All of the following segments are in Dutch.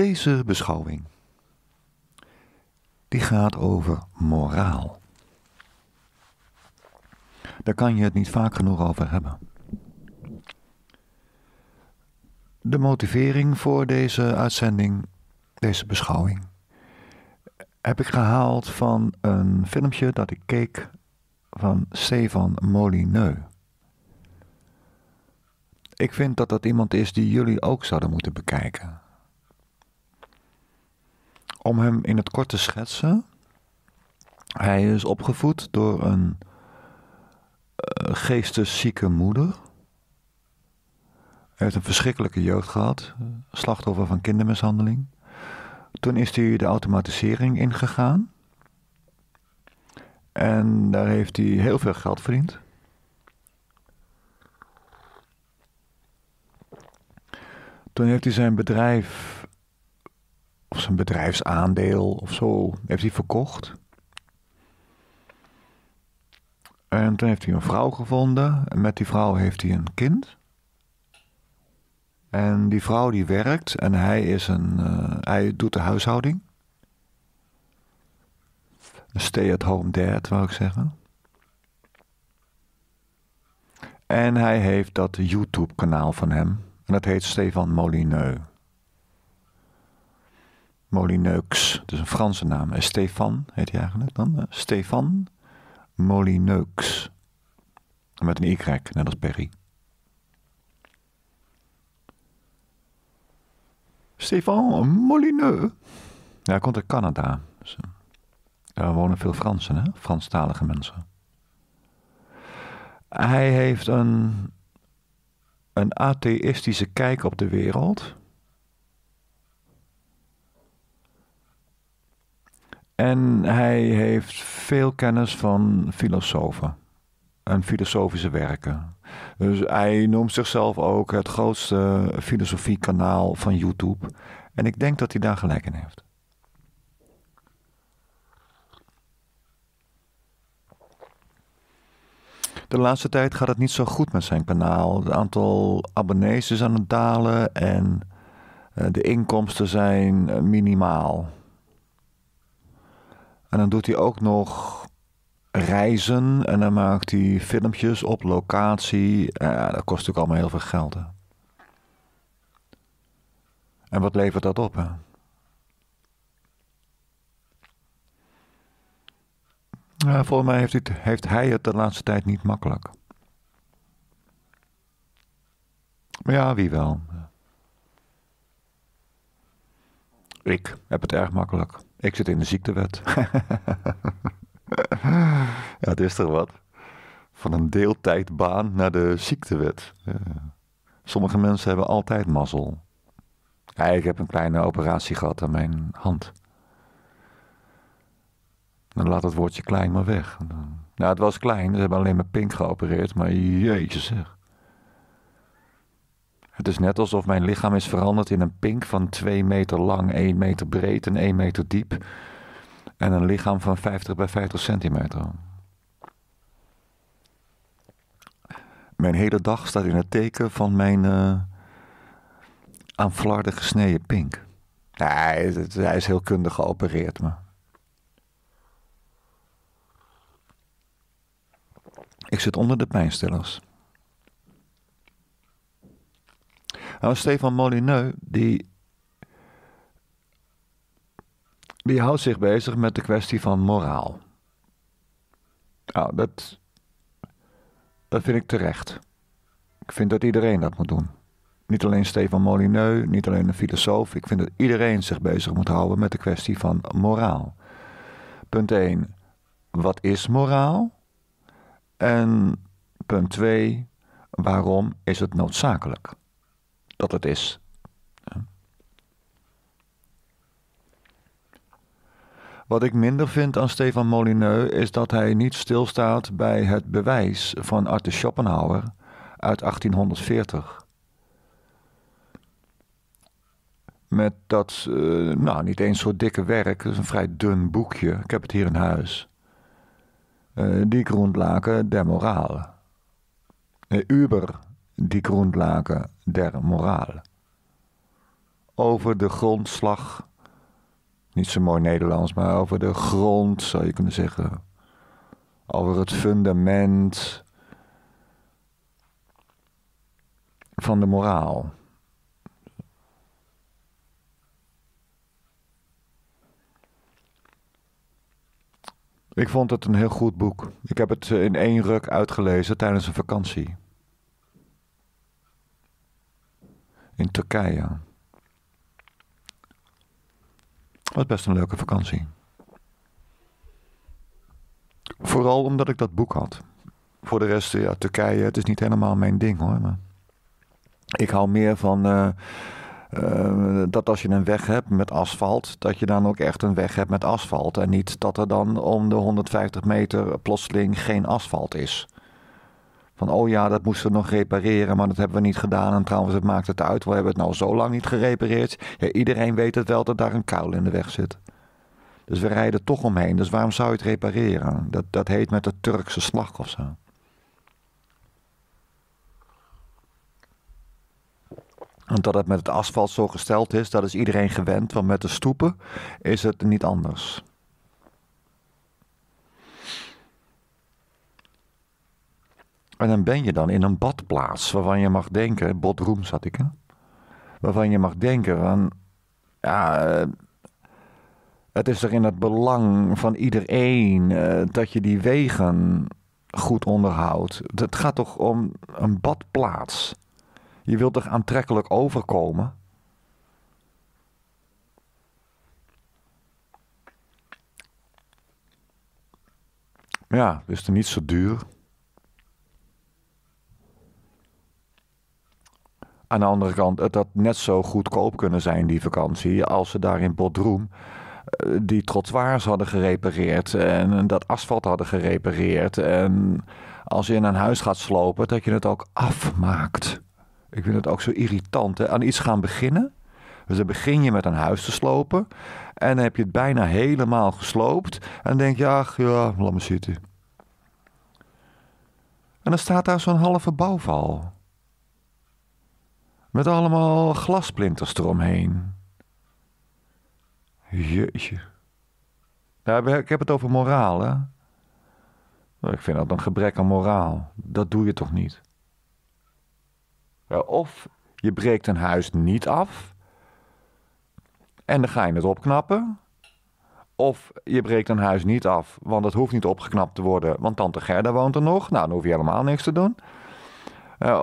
Deze beschouwing die gaat over moraal. Daar kan je het niet vaak genoeg over hebben. De motivering voor deze uitzending, deze beschouwing, heb ik gehaald van een filmpje dat ik keek van Stefan Molineux. Ik vind dat dat iemand is die jullie ook zouden moeten bekijken. Om hem in het kort te schetsen. Hij is opgevoed door een eh, geesteszieke moeder. Hij heeft een verschrikkelijke jeugd gehad, slachtoffer van kindermishandeling. Toen is hij de automatisering ingegaan. En daar heeft hij heel veel geld verdiend. Toen heeft hij zijn bedrijf of zijn bedrijfsaandeel of zo heeft hij verkocht. En toen heeft hij een vrouw gevonden. En met die vrouw heeft hij een kind. En die vrouw die werkt en hij, is een, eh, hij doet de huishouding. Een stay-at-home dad, wou ik zeggen. En hij heeft dat YouTube-kanaal van hem. En dat heet Stefan Molineux. Molineux. is een Franse naam. Eh, Stefan heet hij eigenlijk dan. Eh, Stefan Molineux. Met een Y, net als Perry. Stefan Molineux. hij komt uit Canada. Dus, eh, daar wonen veel Fransen, hè? Franstalige mensen. Hij heeft een, een atheïstische kijk op de wereld. En hij heeft veel kennis van filosofen en filosofische werken. Dus hij noemt zichzelf ook het grootste filosofiekanaal van YouTube. En ik denk dat hij daar gelijk in heeft. De laatste tijd gaat het niet zo goed met zijn kanaal. Het aantal abonnees is aan het dalen en eh, de inkomsten zijn eh, minimaal. En dan doet hij ook nog reizen en dan maakt hij filmpjes op locatie. Ja, dat kost natuurlijk allemaal heel veel geld. Hè? En wat levert dat op? Hè? Ja, volgens mij heeft heeft hij het de laatste tijd niet makkelijk. Maar ja, wie wel. Ik heb het erg makkelijk. Ik zit in de ziektewet. ja, het is er wat. Van een deeltijdbaan naar de ziektewet. Sommige mensen hebben altijd mazzel. ik heb een kleine operatie gehad aan mijn hand. Dan laat het woordje klein maar weg. Nou, het was klein, ze hebben alleen mijn pink geopereerd, maar jeetje zeg. Het is net alsof mijn lichaam is veranderd in een pink van 2 meter lang, 1 meter breed en 1 meter diep. En een lichaam van 50 bij 50 centimeter. Mijn hele dag staat in het teken van mijn uh, eh, aan flarden gesneden pink. Nee, hij is heel kundig geopereerd, maar. Ik zit onder de pijnstillers. Stefan Molineux, die, die houdt zich bezig met de kwestie van moraal. Nou, dat, dat vind ik terecht. Ik vind dat iedereen dat moet doen. Niet alleen Stefan Molineux, niet alleen een filosoof. Ik vind dat iedereen zich bezig moet houden met de kwestie van moraal. Punt 1. Wat is moraal? En punt 2. Waarom is het noodzakelijk? dat het is. Wat ik minder vind aan Stefan Molineux is dat hij niet stilstaat bij het bewijs van Arthur Schopenhauer uit 1840. Met dat, eh, nou, niet eens zo dikke werk, is een vrij dun boekje, ik heb het hier in huis. Eh, die grondlaken der Moraal. Uh, Uber die grondlage der moraal. Over de grondslag, niet zo mooi Nederlands, maar over de grond zou je kunnen zeggen. Over het fundament van de moraal. Ik vond het een heel goed boek. Ik heb het eh, in één ruk uitgelezen tijdens een vakantie. in Turkije. Was best een leuke vakantie. Vooral omdat ik dat boek had. Voor de rest, ja, Turkije, het is niet helemaal mijn ding hoor. Maar ik hou meer van eh, eh, dat als je een weg hebt met asfalt, dat je dan ook echt een weg hebt met asfalt. En niet dat er dan om de 150 meter plotseling geen asfalt is. Van oh ja, dat moesten we nog repareren, maar dat hebben we niet gedaan. En trouwens, het maakt het uit. We hebben het nou zo lang niet gerepareerd. Ja, iedereen weet het wel dat daar een kuil in de weg zit. Dus we rijden toch omheen. Dus waarom zou je het repareren? Dat, dat heet met de Turkse slag of zo. Want dat het met het asfalt zo gesteld is, dat is iedereen gewend. Want met de stoepen is het niet anders. En dan ben je dan in een badplaats waarvan je mag denken, Bodrum zat ik hè, waarvan je mag denken van, ja, eh, het is er in het belang van iedereen eh, dat je die wegen goed onderhoudt. Het gaat toch om een badplaats. Je wilt toch aantrekkelijk overkomen? Ja, dus er niet zo duur. Aan de andere kant, het net zo goedkoop kunnen zijn, die vakantie, als ze daar in Bodrum eh, die trottoirs hadden gerepareerd en dat asfalt hadden gerepareerd. En als je in een huis gaat slopen, dat je het ook afmaakt. Ik vind het ook zo irritant. Hè? Aan iets gaan beginnen. Dus dan begin je met een huis te slopen. En dan heb je het bijna helemaal gesloopt. En denk je, ach ja, laat me zitten. En dan staat daar zo'n halve bouwval. Met allemaal glasplinters eromheen. Jeetje. ik heb het over moraal, hè? Ik vind dat een gebrek aan moraal. Dat doe je toch niet? of je breekt een huis niet af. En dan ga je het opknappen. Of je breekt een huis niet af, want het hoeft niet opgeknapt te worden, want tante Gerda woont er nog. Nou, dan hoef je helemaal niks te doen. Uh,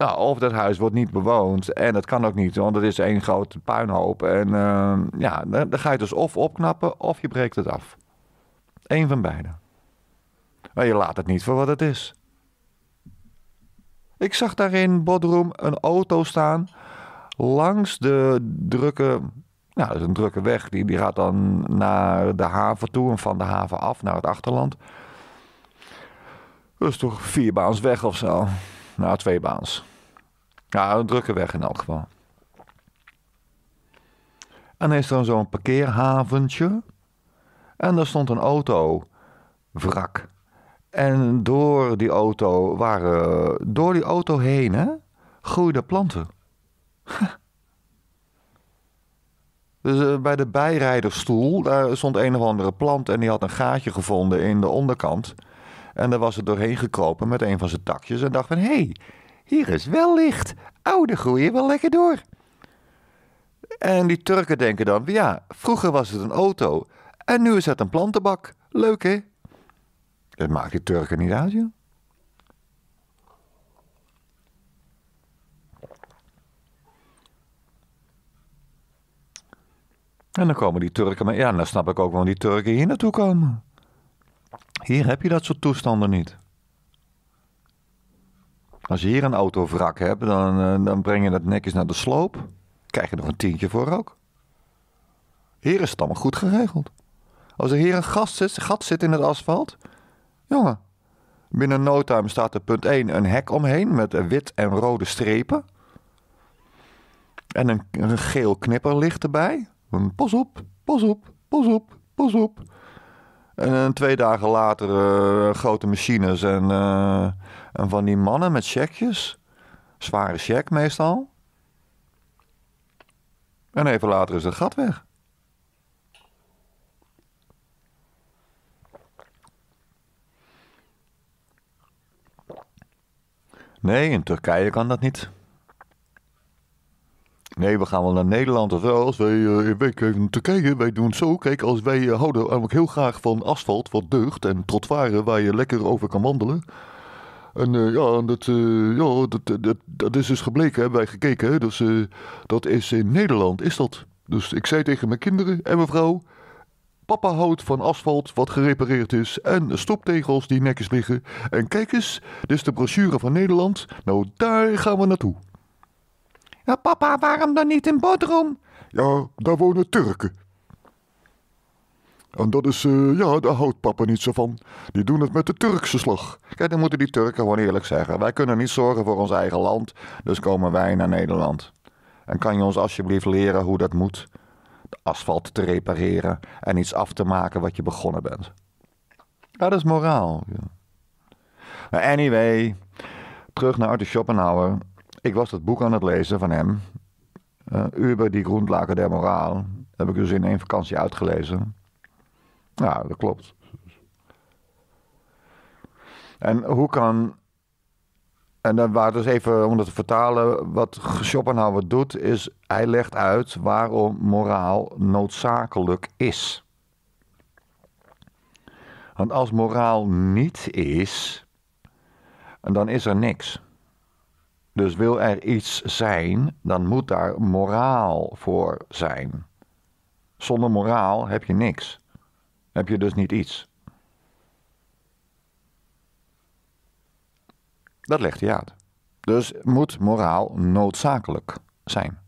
nou, of dat huis wordt niet bewoond. En dat kan ook niet, want dat is één grote puinhoop. En ehm, ja, dan, ga je dus of opknappen of je breekt het af. Eén van beide. Maar je laat het niet voor wat het is. Ik zag daar in Bodrum een auto staan langs de drukke, nou, dat is een drukke weg. Die, die gaat dan naar de haven toe en van de haven af naar het achterland. Dat is toch vierbaans weg of zo? Nou, tweebaans. Nou, een drukke weg in elk geval. En er is er zo'n parkeerhaventje. En daar stond een auto wrak. En door die auto waren, door die auto heen, hè, groeiden planten. Dus eh, bij de bijrijderstoel, daar stond een of andere plant en die had een gaatje gevonden in de onderkant. En daar was het doorheen gekropen met een van zijn takjes en dacht van, hé, hey, hier is wel licht. Oude groeien wel lekker door. En die Turken denken dan: ja, vroeger was het een auto en nu is het een plantenbak. Leuk hè? Dat maakt die Turken niet uit, joh. En dan komen die Turken. Maar ja, dan snap ik ook waarom die Turken hier naartoe komen. Hier heb je dat soort toestanden niet. Als je hier een autovrak hebt, dan, eh, dan breng je dat netjes naar de sloop. Krijg je nog een tientje voor ook. Hier is het allemaal goed geregeld. Als er hier een gat zit, gat zit in het asfalt. Jongen, binnen no time staat er punt 1 een hek omheen met wit en rode strepen. En een, een geel knipperlicht erbij. Pas op, pas op, pas op, pas op. En twee dagen later eh, grote machines en eh, en van die mannen met checkjes, zware check meestal. En even later is het gat weg. Nee, in Turkije kan dat niet. Nee, we gaan wel naar Nederland of wel. Als wij, uh, Turkije, wij doen het zo. Kijk, als wij eh, houden eh, ook heel graag van asfalt, wat deugt en trottoiren waar je lekker over kan wandelen. En eh, eh, ja, dat, ja eh, dat, dat, dat is dus gebleken, hebben wij gekeken. Hè? Dus dat is in Nederland, is dat. Dus ik zei tegen mijn kinderen en mevrouw... Papa houdt van asfalt wat gerepareerd is en stoptegels die netjes liggen. En kijk eens, dit is de brochure van Nederland. Nou, daar gaan we naartoe. Ja, papa, waarom dan niet in Bodrum? Ja, daar wonen Turken. En dat is, eh, ja, daar houdt papa niet zo van. Die doen het met de Turkse slag. Kijk, dan moeten die Turken gewoon eerlijk zeggen. Wij kunnen niet zorgen voor ons eigen land, dus komen wij naar Nederland. En kan je ons alsjeblieft leren hoe dat moet? De asfalt te repareren en iets af te maken wat je begonnen bent. dat is moraal. Ja. Anyway, terug naar Arthur Schopenhauer. Ik was dat boek aan het lezen van hem. Eh, Uber Über die Grundlage der Moraal. heb ik dus in één vakantie uitgelezen. Ja, dat klopt. En hoe kan. En dan waar dus even om te vertalen, wat Schopenhauer nou doet, is hij legt uit waarom moraal noodzakelijk is. Want als moraal niet is, dan is er niks. Dus wil er iets zijn, dan moet daar moraal voor zijn. Zonder moraal heb je niks heb je dus niet iets. Dat legt hij uit. Dus moet moraal noodzakelijk zijn.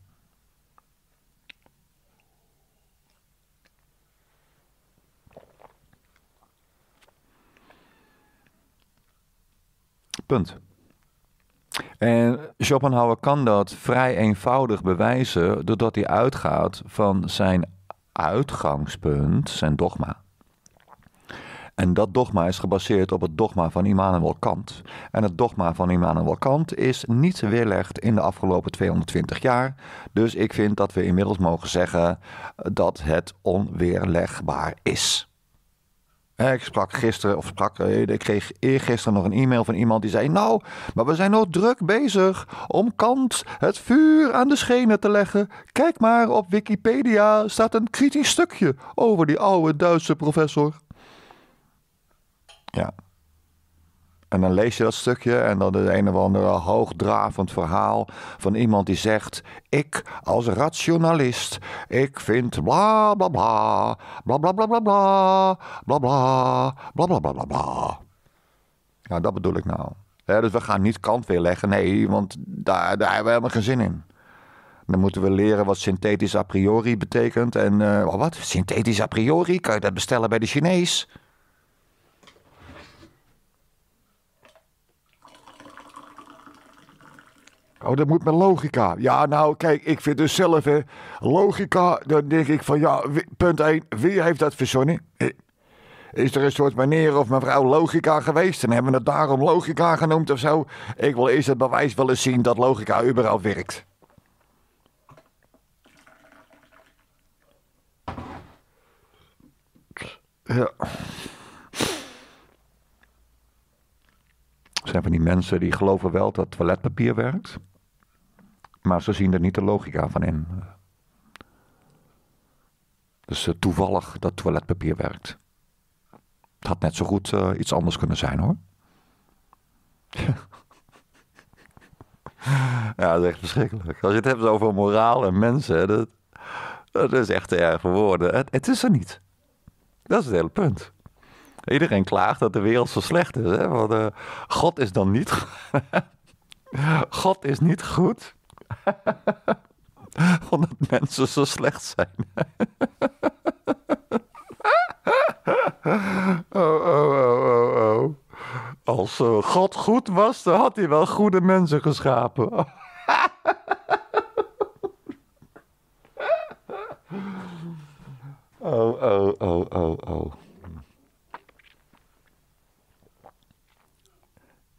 Punt. En Schopenhauer kan dat vrij eenvoudig bewijzen doordat hij uitgaat van zijn uitgangspunt, zijn dogma. En dat dogma is gebaseerd op het dogma van Immanuel Kant. En het dogma van Immanuel Kant is niet weerlegd in de afgelopen 220 jaar. Dus ik vind dat we inmiddels mogen zeggen dat het onweerlegbaar is. Ik sprak gisteren, of sprak, eh, ik kreeg eergisteren nog een e-mail van iemand die zei: Nou, maar we zijn nog druk bezig om Kant het vuur aan de schenen te leggen. Kijk maar, op Wikipedia staat een kritisch stukje over die oude Duitse professor. Ja. En dan lees je dat stukje en dan het een of andere hoogdravend verhaal van iemand die zegt: Ik als rationalist, ik vind bla bla bla, bla bla bla bla bla, bla bla bla bla Nou, dat bedoel ik nou. dus we gaan niet kant weer leggen, nee, want daar, daar hebben we helemaal geen zin in. Dan moeten we leren wat synthetisch a priori betekent. En wat? Synthetisch a priori? Kan je dat bestellen bij de Chinees? Oh, dat moet met logica. Ja, nou, kijk, ik vind dus zelf, hè, logica, dan denk ik van, ja, punt 1, wie heeft dat verzonnen? Eh, is er een soort meneer of mevrouw logica geweest en hebben we het daarom logica genoemd of zo? Ik wil eerst het bewijs willen zien dat logica überhaupt werkt. Ja. Zijn van die mensen die geloven wel dat toiletpapier werkt? Maar ze zien er niet de logica van in. Dus uh, toevallig dat toiletpapier werkt. Het had net zo goed eh, iets anders kunnen zijn hoor. ja, dat is echt verschrikkelijk. Als je het hebt over moraal en mensen, dat, dat is echt te erg woorden. Het, het, is er niet. Dat is het hele punt. Iedereen klaagt dat de wereld zo slecht is. Hè? Want eh, God is dan niet. God is niet goed. Omdat mensen zo slecht zijn. oh, oh, oh, oh, oh. Als eh, God goed was, dan had hij wel goede mensen geschapen. oh, oh, oh, oh, oh.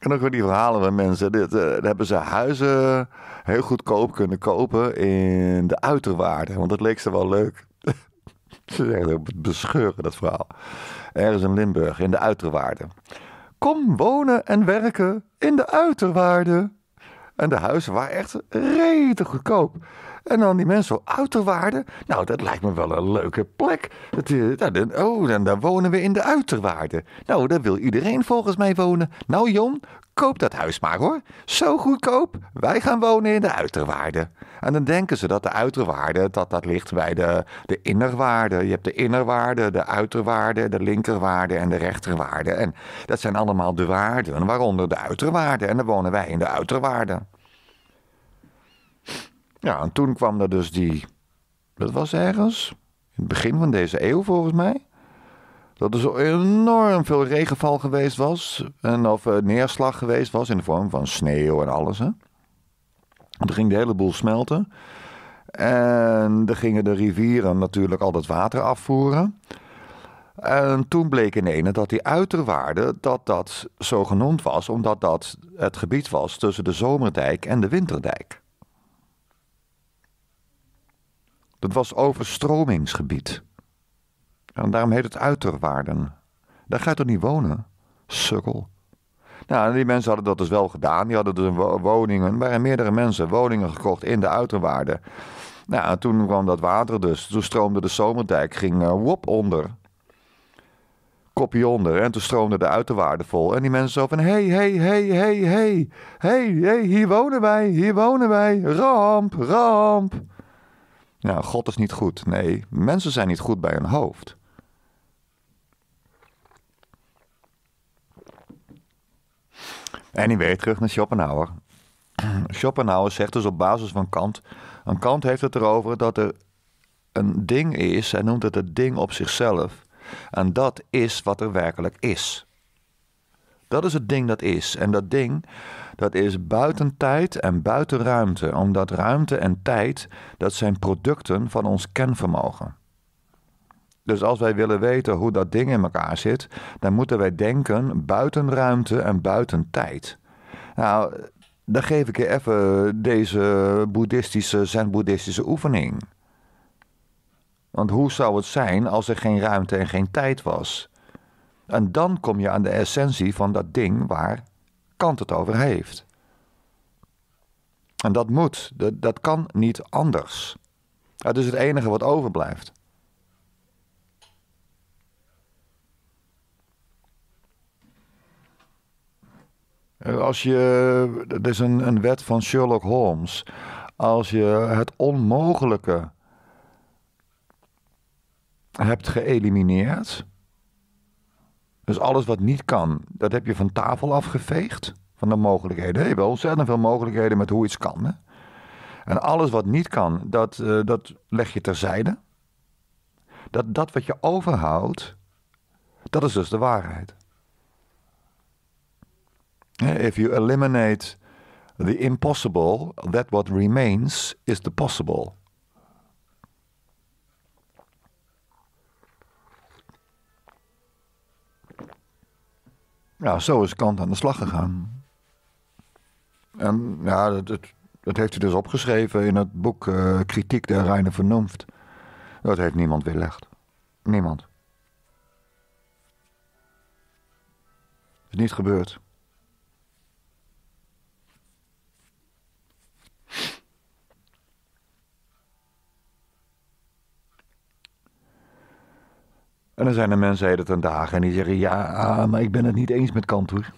En ook weer die verhalen van mensen. Dit, eh, hebben ze huizen heel goedkoop kunnen kopen in de uiterwaarden. Want dat leek ze wel leuk. ze zeggen bescheuren dat verhaal. Ergens in Limburg, in de uiterwaarden. Kom wonen en werken in de uiterwaarden. En de huizen waren echt rete goedkoop. En dan die mensen uiterwaarden. Nou, dat lijkt me wel een leuke plek. Eh, dat, oh, dan, dan wonen we in de uiterwaarden. Nou, daar wil iedereen volgens mij wonen. Nou, Jon, koop dat huis maar hoor. Zo goedkoop. Wij gaan wonen in de uiterwaarden. En dan denken ze dat de uiterwaarden, dat dat ligt bij de, de innerwaarden. Je hebt de innerwaarde, de uiterwaarde, de linkerwaarde en de rechterwaarde. En dat zijn allemaal de waarden, waaronder de uiterwaarden. En dan wonen wij in de uiterwaarden. Ja, en toen kwam er dus die. Dat was ergens. In het begin van deze eeuw volgens mij. Dat er zo enorm veel regenval geweest was. En of eh, neerslag geweest was in de vorm van sneeuw en alles. Hè. Er ging de hele boel smelten. En er gingen de rivieren natuurlijk al dat water afvoeren. En toen bleek in dat die uiterwaarde dat dat zo genoemd was, omdat dat het gebied was tussen de zomerdijk en de winterdijk. Dat was overstromingsgebied. En daarom heet het uiterwaarden. Daar ga je toch niet wonen? Sukkel. Nou, die mensen hadden dat dus wel gedaan. Die hadden dus woningen, waren meerdere mensen woningen gekocht in de uiterwaarden. Nou, toen kwam dat water dus. Toen stroomde de zomerdijk, ging uh, wop onder. Kopje onder. En toen stroomde de uiterwaarden vol. En die mensen zo van, hey, hey, hey, hey, hey. Hey, hey, hier wonen wij, hier wonen wij. Ramp, ramp nou, God is niet goed. Nee, mensen zijn niet goed bij hun hoofd. Anyway, terug naar Schopenhauer. Schopenhauer zegt dus op basis van Kant. Kant heeft het erover dat er een ding is, hij noemt het het ding op zichzelf. En dat is wat er werkelijk is. Dat is het ding dat is. En dat ding, dat is buiten tijd en buiten ruimte. Omdat ruimte en tijd, dat zijn producten van ons kenvermogen. Dus als wij willen weten hoe dat ding in elkaar zit, dan moeten wij denken buiten ruimte en buiten tijd. Nou, dan geef ik je even deze boeddhistische, zen-boeddhistische oefening. Want hoe zou het zijn als er geen ruimte en geen tijd was? En dan kom je aan de essentie van dat ding waar Kant het over heeft. En dat moet, dat, dat kan niet anders. Het is het enige wat overblijft. Als je, dat is een, een wet van Sherlock Holmes. Als je het onmogelijke hebt geëlimineerd, dus alles wat niet kan, dat heb je van tafel afgeveegd. Van de mogelijkheden. Je hebt ontzettend veel mogelijkheden met hoe iets kan. Hè? En alles wat niet kan, dat, eh, dat leg je terzijde. Dat, dat wat je overhoudt, dat is dus de waarheid. If you eliminate the impossible, that what remains is the possible. Nou, zo is Kant aan de slag gegaan. En ja, dat, dat, heeft hij dus opgeschreven in het boek eh, Kritiek der Reine Vernunft. Dat heeft niemand weerlegd. Niemand. Het Is niet gebeurd. En dan zijn er mensen heden ten dagen en die zeggen: Ja, maar ik ben het niet eens met Kantoor.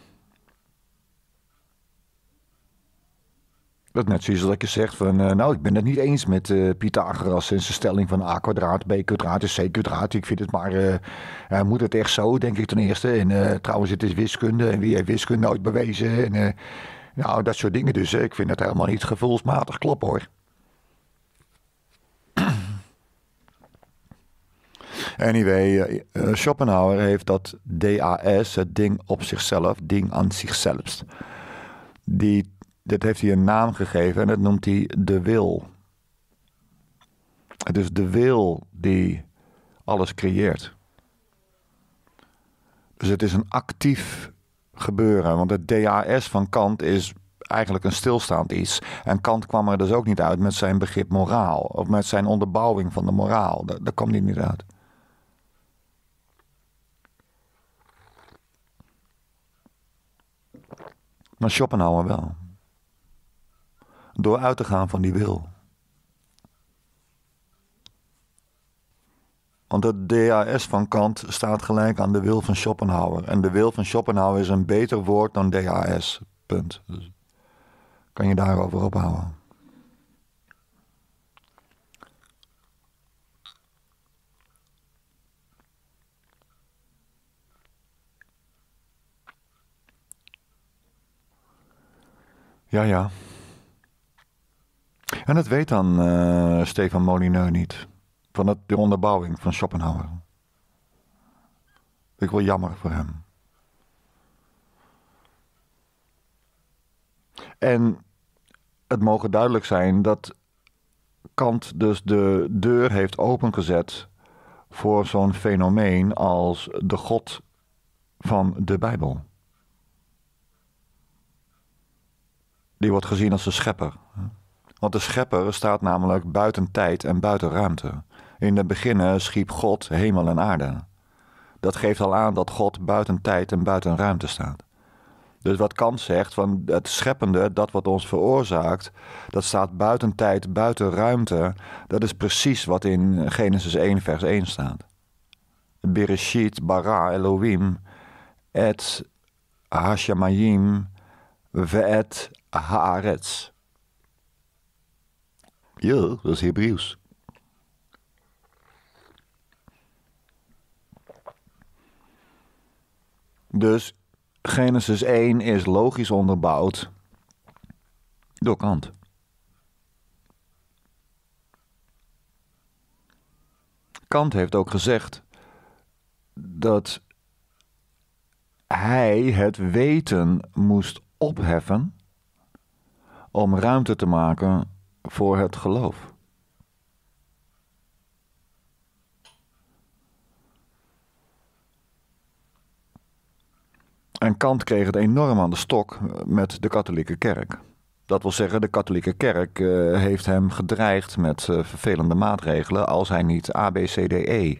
Dat net zoiets dat je zegt van, eh, nou, ik ben het niet eens met eh, Pythagoras en zijn stelling van a kwadraat, b kwadraat c kwadraat. Ik vind het maar, uh, moet het echt zo, denk ik ten eerste. En trouwens, het is wiskunde en wie heeft wiskunde nooit bewezen? En, nou, dat soort dingen dus. Ik vind het helemaal niet gevoelsmatig kloppen hoor. Anyway, eh, eh, Schopenhauer heeft dat DAS, het ding op zichzelf, ding aan zichzelf. Die, dat heeft hij een naam gegeven en dat noemt hij de wil. Het is de wil die alles creëert. Dus het is een actief gebeuren. Want het DAS van Kant is eigenlijk een stilstaand iets. En Kant kwam er dus ook niet uit met zijn begrip moraal. Of met zijn onderbouwing van de moraal. Daar, daar kwam hij niet uit. Maar Schopenhauer wel. Door uit te gaan van die wil. Want het DAS van Kant staat gelijk aan de wil van Schopenhauer. En de wil van Schopenhauer is een beter woord dan DAS. Punt. Dus kan je daarover ophouden. Ja, ja. En dat weet dan uh, Stefan Molineux niet. Van het, de onderbouwing van Schopenhauer. Ik wil jammer voor hem. En het mogen duidelijk zijn dat Kant dus de deur heeft opengezet voor zo'n fenomeen als de God van de Bijbel. die wordt gezien als de schepper. Want de schepper staat namelijk buiten tijd en buiten ruimte. In het begin eh, schiep God hemel en aarde. Dat geeft al aan dat God buiten tijd en buiten ruimte staat. Dus wat Kant zegt, van het scheppende, dat wat ons veroorzaakt, dat staat buiten tijd, buiten ruimte. Dat is precies wat in Genesis 1, vers 1 staat. Bereshit bara Elohim et hashamayim ve'et Haaretz. Ja, dat is Hebreeuws. Dus Genesis 1 is logisch onderbouwd door Kant. Kant heeft ook gezegd dat hij het weten moest opheffen om ruimte te maken voor het geloof. En Kant kreeg het enorm aan de stok met de katholieke kerk. Dat wil zeggen, de katholieke kerk eh, heeft hem gedreigd met eh, vervelende maatregelen als hij niet ABCDE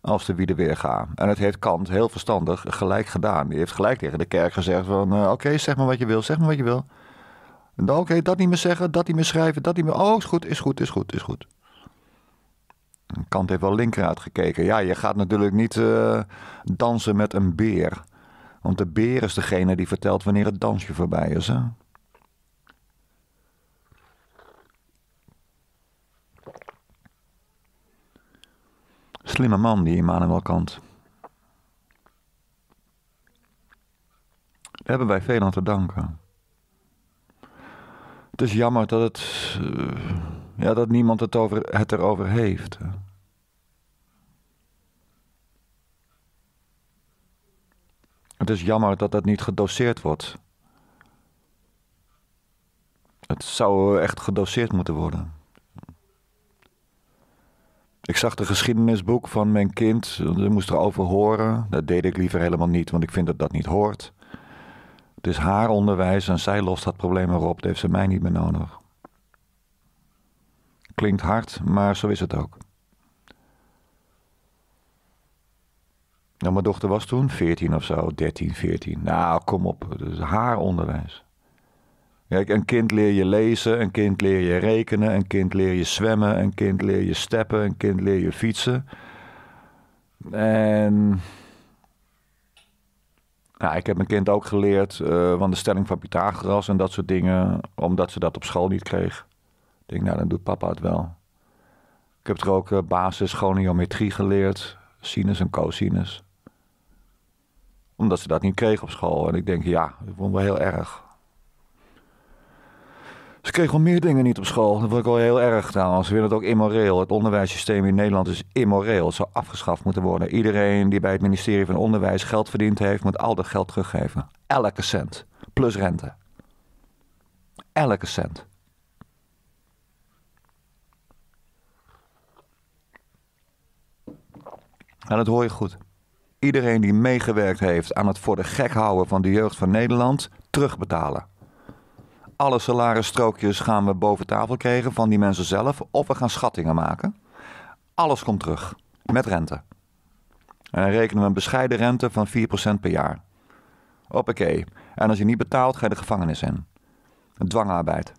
als de wielen weer gaat. En het heeft Kant heel verstandig gelijk gedaan. Die heeft gelijk tegen de kerk gezegd van... Eh, oké, zeg maar wat je wil, zeg maar wat je wil. Oké, dat niet meer zeggen, dat niet meer schrijven, dat niet meer. Oh, is goed, is goed, is goed, is goed. Kant heeft wel linker uitgekeken. Ja, je gaat natuurlijk niet eh, dansen met een beer. Want de beer is degene die vertelt wanneer het dansje voorbij is. Slimme man, die Immanuel Kant. Daar hebben wij veel aan te danken is jammer dat, het, eh, ja, dat niemand het, over, het erover heeft. Het is jammer dat dat niet gedoseerd wordt. Het zou echt gedoseerd moeten worden. Ik zag de geschiedenisboek van mijn kind. Dat moest erover horen. Dat deed ik liever helemaal niet, want ik vind dat dat niet hoort. Het is haar onderwijs en zij lost dat probleem erop. Dat heeft ze mij niet meer nodig. Klinkt hard, maar zo is het ook. Nou, mijn dochter was toen 14 of zo, 13, 14. Nou, kom op, het is haar onderwijs. Kijk, een kind leer je lezen, een kind leer je rekenen, een kind leer je zwemmen, een kind leer je steppen, een kind leer je fietsen. En ja nou, ik heb mijn kind ook geleerd uh, van de stelling van Pythagoras en dat soort dingen, omdat ze dat op school niet kreeg. Ik denk, nou, dan doet papa het wel. Ik heb er ook uh, basis goniometrie geleerd, sinus en cosinus. Omdat ze dat niet kreeg op school. En ik denk, ja, dat vond wel heel erg. Ze kregen wel meer dingen niet op school. Dat vond ik wel heel erg trouwens. Ze vinden het ook immoreel. Het onderwijssysteem in Nederland is immoreel. Het zou afgeschaft moeten worden. Iedereen die bij het ministerie van Onderwijs geld verdiend heeft, moet al dat geld teruggeven. Elke cent. Plus rente. Elke cent. En dat hoor je goed. Iedereen die meegewerkt heeft aan het voor de gek houden van de jeugd van Nederland, terugbetalen alle salarisstrookjes gaan we boven tafel krijgen van die mensen zelf. Of we gaan schattingen maken. Alles komt terug. Met rente. En dan rekenen we een bescheiden rente van 4% per jaar. Hoppakee. En als je niet betaalt, ga je de gevangenis in. Dwangarbeid.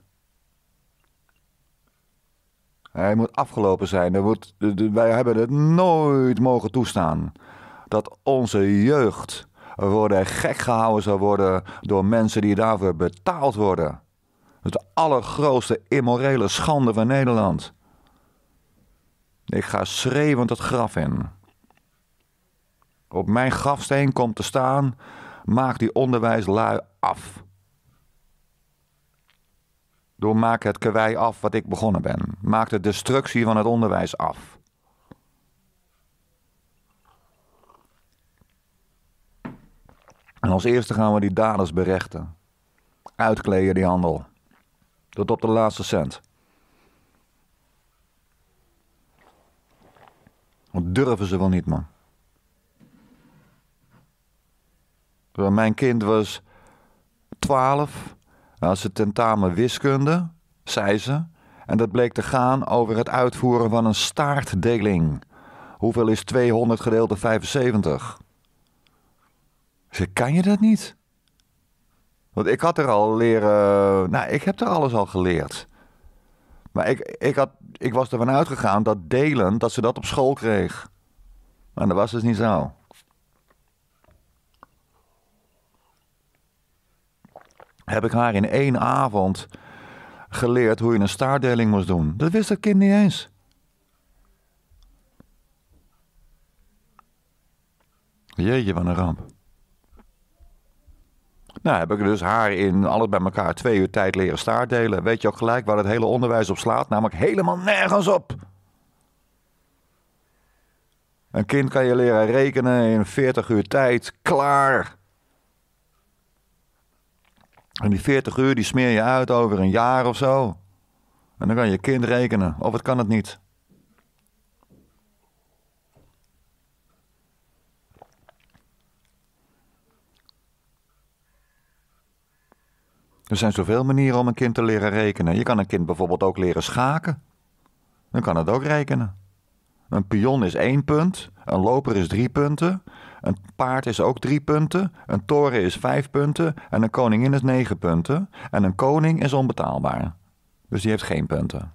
Hij moet afgelopen zijn. wij hebben het nooit mogen toestaan. Dat onze jeugd worden gek gehouden zou worden door mensen die daarvoor betaald worden. Het allergrootste immorele schande van Nederland. Ik ga schreeuwend het graf in. Op mijn grafsteen komt te staan: maak die onderwijslui af. Door maak het kwij af wat ik begonnen ben. Maak de destructie van het onderwijs af. En als eerste gaan we die daders berechten. Uitkleden die handel. Tot op de laatste cent. Wat durven ze wel niet, man. Mijn kind was 12. Als ze tentamen wiskunde, zei ze. En dat bleek te gaan over het uitvoeren van een staartdeling. Hoeveel is 200 gedeeld door 75? Ze kan je dat niet? Want ik had er al leren. Nou, ik heb er alles al geleerd. Maar ik, ik, had, ik was ervan uitgegaan dat delen, dat ze dat op school kreeg. Maar dat was dus niet zo. Heb ik haar in één avond geleerd hoe je een staardeling moest doen. Dat wist dat kind niet eens. Jeetje, van een ramp. Nou, heb ik dus haar in alles bij elkaar twee uur tijd leren staartdelen. Weet je ook gelijk waar het hele onderwijs op slaat? Namelijk helemaal nergens op. Een kind kan je leren rekenen in 40 uur tijd. Klaar. En die 40 uur die smeer je uit over een jaar of zo. En dan kan je kind rekenen. Of het kan het niet. Er zijn zoveel manieren om een kind te leren rekenen. Je kan een kind bijvoorbeeld ook leren schaken. Dan kan het ook rekenen. Een pion is één punt, een loper is drie punten, een paard is ook drie punten, een toren is vijf punten en een koningin is negen punten. En een koning is onbetaalbaar. Dus die heeft geen punten.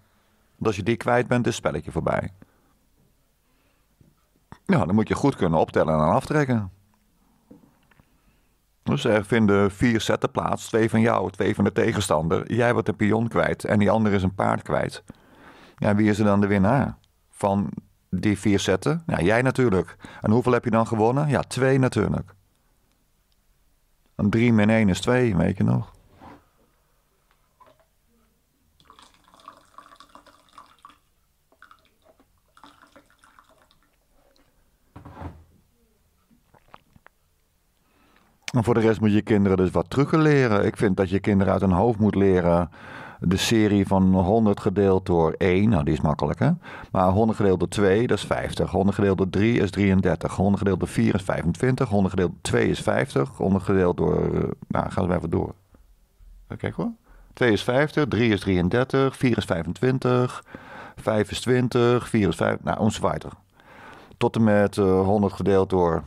als je die kwijt bent, is het spelletje voorbij. Nou, dan moet je goed kunnen optellen en aftrekken. Dus er eh, vinden vier zetten plaats. Twee van jou, twee van de tegenstander. Jij wordt een pion kwijt en die andere is een paard kwijt. Ja, wie is er dan de winnaar van die vier zetten? Ja, jij natuurlijk. En hoeveel heb je dan gewonnen? Ja, twee natuurlijk. En drie min één is twee, weet je nog. voor de rest moet je kinderen dus wat terug leren. Ik vind dat je kinderen uit hun hoofd moet leren de serie van 100 gedeeld door 1, nou die is makkelijk hè. Maar 100 gedeeld door 2, dat is 50. 100 gedeeld door 3 is 33. 100 gedeeld door 4 is 25. 100 gedeeld door 2 is 50. 100 gedeeld door, eh, nou gaan we even door. Kijk hoor. 2 is 50, 3 is 33, 4 is 25, 5 is 20, 4 is 5, nou verder. Tot en met uh, eh, 100 gedeeld door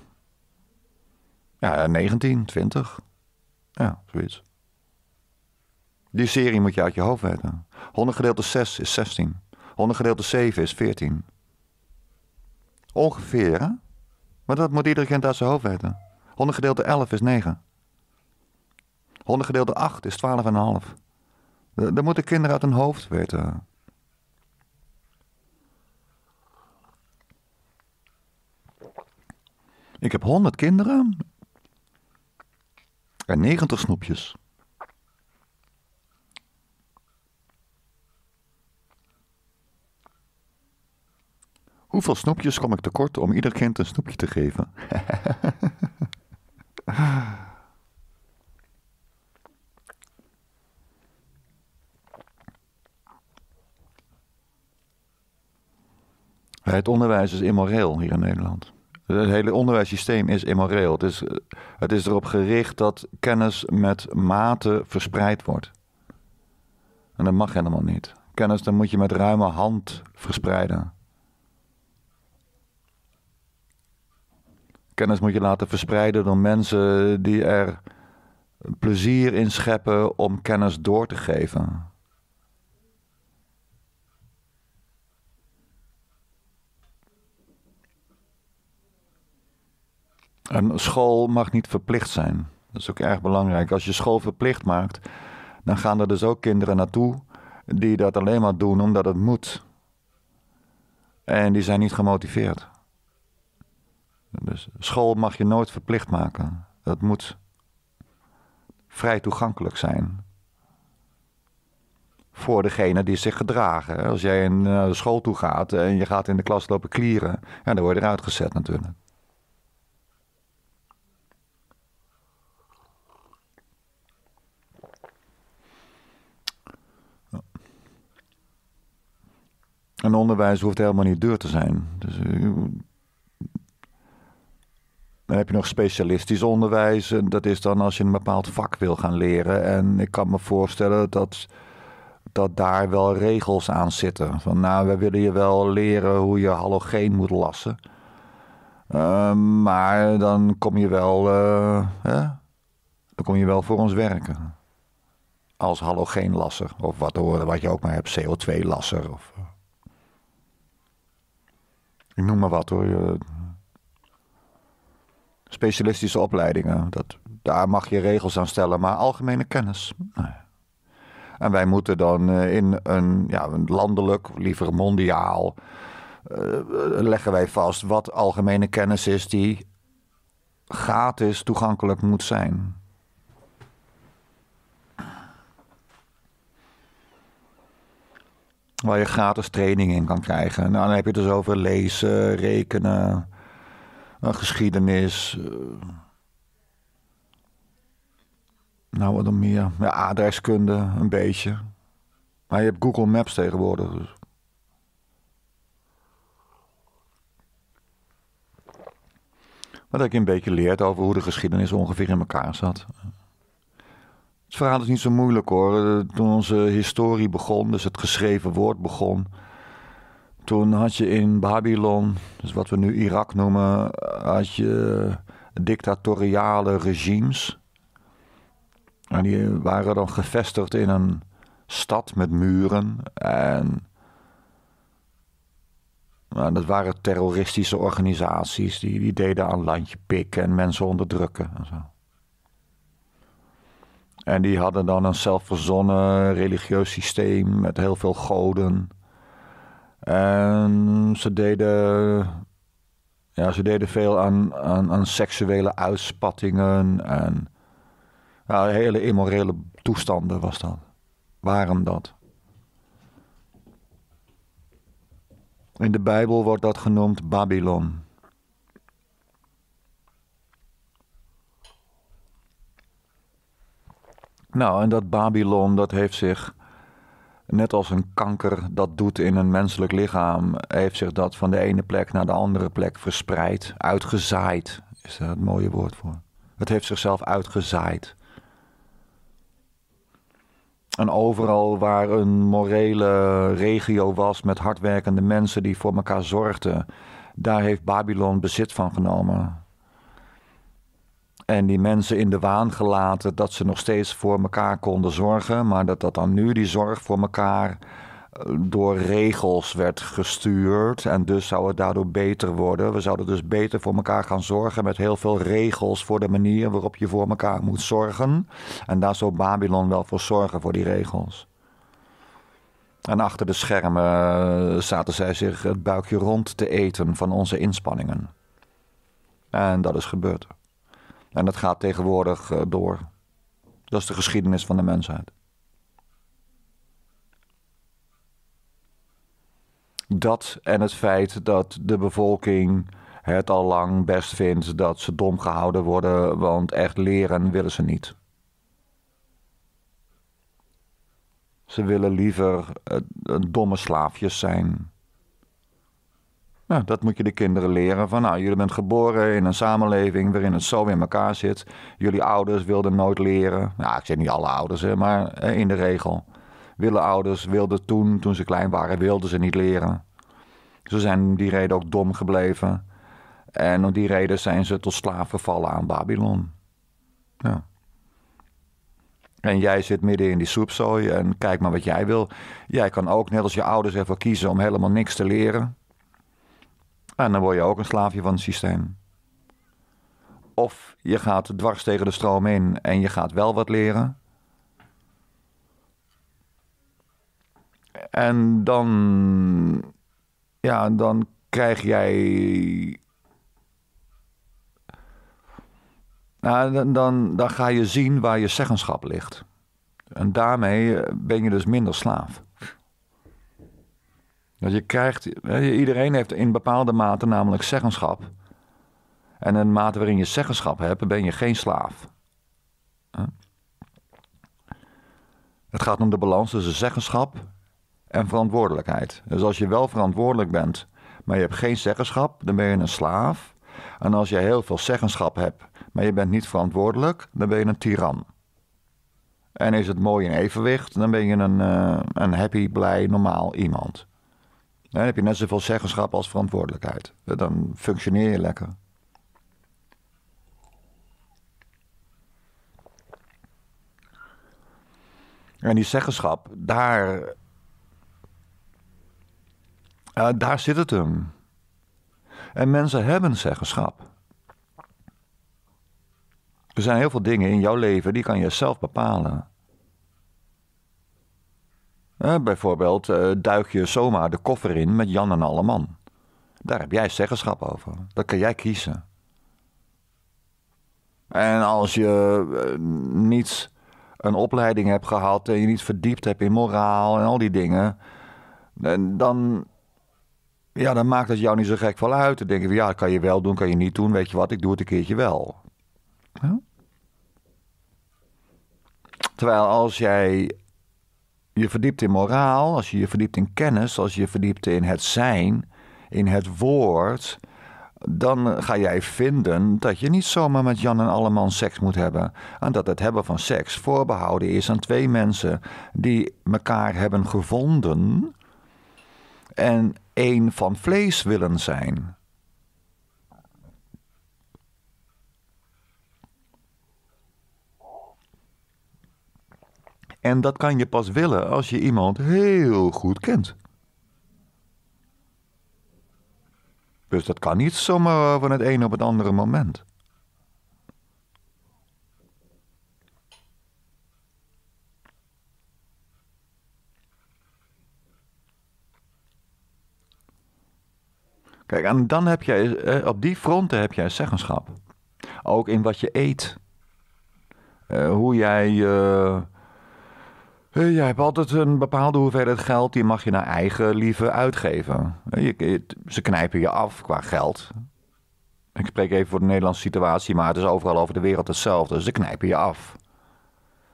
ja, 19, 20. Ja, zoiets. Die serie moet je uit je hoofd weten. 100 gedeelte 6 is 16. 100 gedeelte 7 is 14. Ongeveer, hè? Maar dat moet iedere kind uit zijn hoofd weten. 100 gedeelte 11 is 9. 100 gedeelte 8 is 12,5. Dat moeten kinderen uit hun hoofd weten. Ik heb 100 kinderen 90 snoepjes. Hoeveel snoepjes kom ik tekort om ieder kind een snoepje te geven? Het onderwijs is immoreel hier in Nederland. Het hele onderwijssysteem is immoreel. Het is, eh, het is erop gericht dat kennis met mate verspreid wordt. En dat mag helemaal niet. Kennis, dan moet je met ruime hand verspreiden. Kennis moet je laten verspreiden door mensen die er plezier in scheppen om kennis door te geven. Een school mag niet verplicht zijn. Dat is ook erg belangrijk. Als je school verplicht maakt, dan gaan er dus ook kinderen naartoe die dat alleen maar doen omdat het moet. En die zijn niet gemotiveerd. Dus school mag je nooit verplicht maken. Dat moet vrij toegankelijk zijn. Voor degene die zich gedragen. Als jij naar eh, school toe gaat en je gaat in de klas lopen klieren, ja, dan word je eruit gezet natuurlijk. En onderwijs hoeft helemaal niet duur te zijn. Dus, eh, dan heb je nog specialistisch onderwijs. En dat is dan als je een bepaald vak wil gaan leren. En ik kan me voorstellen dat, dat daar wel regels aan zitten. Van nou, we willen je wel leren hoe je halogeen moet lassen. Ehm, maar dan kom je wel. Eh, hè? Dan kom je wel voor ons werken. Als halogeenlasser. Of wat, wat je ook maar hebt, CO2-lasser. Of, eh noem maar wat hoor. specialistische opleidingen, dat, daar mag je regels aan stellen, maar algemene kennis. En wij moeten dan eh, in een, ja, een landelijk, liever mondiaal, eh, leggen wij vast wat algemene kennis is die gratis toegankelijk moet zijn. Waar je gratis training in kan krijgen. Nou, dan heb je het dus over lezen, rekenen, eh, geschiedenis. Eh. nou, wat dan meer? Ja, een beetje. Maar je hebt Google Maps tegenwoordig. Dus. Maar dat je een beetje leert over hoe de geschiedenis ongeveer in elkaar zat. Het verhaal is niet zo moeilijk hoor. Eh, toen onze historie begon, dus het geschreven woord begon. Toen had je in Babylon, dus wat we nu Irak noemen, eh, had je eh, dictatoriale regimes. En die waren dan gevestigd in een stad met muren. En dat waren terroristische organisaties die, die deden aan landje pikken en mensen onderdrukken en zo. En die hadden dan een zelfverzonnen religieus systeem met heel veel goden. En ze deden, ja, ze deden veel aan, aan, aan seksuele uitspattingen en hele immorele toestanden was dat. Waarom dat. In de Bijbel wordt dat genoemd Babylon. Nou, en dat Babylon, dat heeft zich, net als een kanker dat doet in een menselijk lichaam, heeft zich dat van de ene plek naar de andere plek verspreid, uitgezaaid. Is daar het mooie woord voor? Het heeft zichzelf uitgezaaid. En overal waar een morele regio was met hardwerkende mensen die voor elkaar zorgden, daar heeft Babylon bezit van genomen. En die mensen in de waan gelaten dat ze nog steeds voor elkaar konden zorgen, maar dat dat dan nu die zorg voor elkaar eh, door regels werd gestuurd. En dus zou het daardoor beter worden. We zouden dus beter voor elkaar gaan zorgen met heel veel regels voor de manier waarop je voor elkaar moet zorgen. En daar zou Babylon wel voor zorgen, voor die regels. En achter de schermen eh, zaten zij zich het buikje rond te eten van onze inspanningen. En dat is gebeurd. En dat gaat tegenwoordig eh, door. Dat is de geschiedenis van de mensheid. Dat en het feit dat de bevolking het al lang best vindt dat ze dom gehouden worden, want echt leren willen ze niet. Ze willen liever eh, domme slaafjes zijn. Nou, dat moet je de kinderen leren. Van nou, jullie bent geboren in een samenleving waarin het zo in elkaar zit. Jullie ouders wilden nooit leren. Nou, ik zeg niet alle ouders, hè, maar in de regel. Willen ouders, wilden toen, toen ze klein waren, wilden ze niet leren. Ze zijn om die reden ook dom gebleven. En om die reden zijn ze tot slaaf gevallen aan Babylon. En jij zit midden in die soepzooi en kijk maar wat jij wil. Jij kan ook, net als je ouders, ervoor kiezen om helemaal niks te leren. En ah, dan word je ook een slaafje van het systeem. Of je gaat dwars tegen de stroom in en je gaat wel wat leren. En dan, ja, dan krijg jij. Nou, dan, dan, dan ga je zien waar je zeggenschap ligt. En daarmee ben je dus minder slaaf dat je krijgt, iedereen heeft in bepaalde mate namelijk zeggenschap. En in de mate waarin je zeggenschap hebt, ben je geen slaaf. Het gaat om de balans tussen zeggenschap en verantwoordelijkheid. Dus als je wel verantwoordelijk bent, maar je hebt geen zeggenschap, dan ben je een slaaf. En als je heel veel zeggenschap hebt, maar je bent niet verantwoordelijk, dan ben je een tiran. En is het mooi in evenwicht, dan ben je een, eh, een happy, blij, normaal iemand. Dan heb je net zoveel zeggenschap als verantwoordelijkheid. Dan functioneer je lekker. En die zeggenschap, daar, eh, daar zit het hem. En mensen hebben zeggenschap. Er zijn heel veel dingen in jouw leven die kan je zelf bepalen bijvoorbeeld eh, duik je zomaar de koffer in met Jan en Alleman. Daar heb jij zeggenschap over. Dat kan jij kiezen. En als je eh, niet een opleiding hebt gehad en je niet verdiept hebt in moraal en al die dingen, dan, ja, dan maakt het jou niet zo gek van uit. Dan denk je van ja, kan je wel doen, kan je niet doen, weet je wat, ik doe het een keertje wel. Terwijl als jij je verdiept in moraal, als je je verdiept in kennis, als je je verdiept in het zijn, in het woord, dan eh, ga jij vinden dat je niet zomaar met Jan en Alleman seks moet hebben. En dat het hebben van seks voorbehouden is aan twee mensen die elkaar hebben gevonden en één van vlees willen zijn. En dat kan je pas willen als je iemand heel goed kent. Dus dat kan niet zomaar van het een op het andere moment. Kijk, en dan heb jij, eh, op die fronten heb jij zeggenschap. Ook in wat je eet. Eh, hoe jij eh, eh, jij je hebt altijd een bepaalde hoeveelheid geld, die mag je naar eigen lieve uitgeven. je, ze knijpen je af qua geld. Ik spreek even voor de Nederlandse situatie, maar het is overal over de wereld hetzelfde. Ze knijpen je af.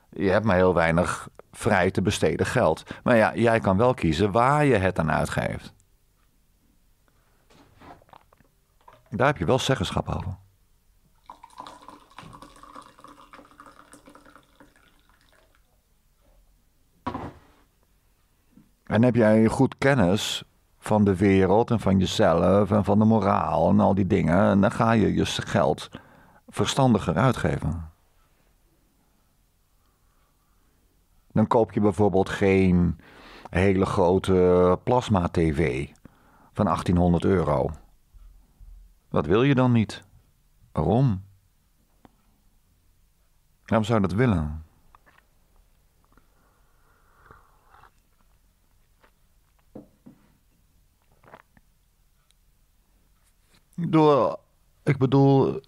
Je hebt maar heel weinig vrij te besteden geld. Maar ja, jij kan wel kiezen waar je het aan uitgeeft. Daar heb je wel zeggenschap over. En heb jij goed kennis van de wereld en van jezelf en van de moraal en al die dingen. En dan ga je je geld verstandiger uitgeven. Dan koop je bijvoorbeeld geen hele grote plasma-tv van 1800 euro. Wat wil je dan niet. Waarom? Waarom zou je dat willen? Door, ik bedoel,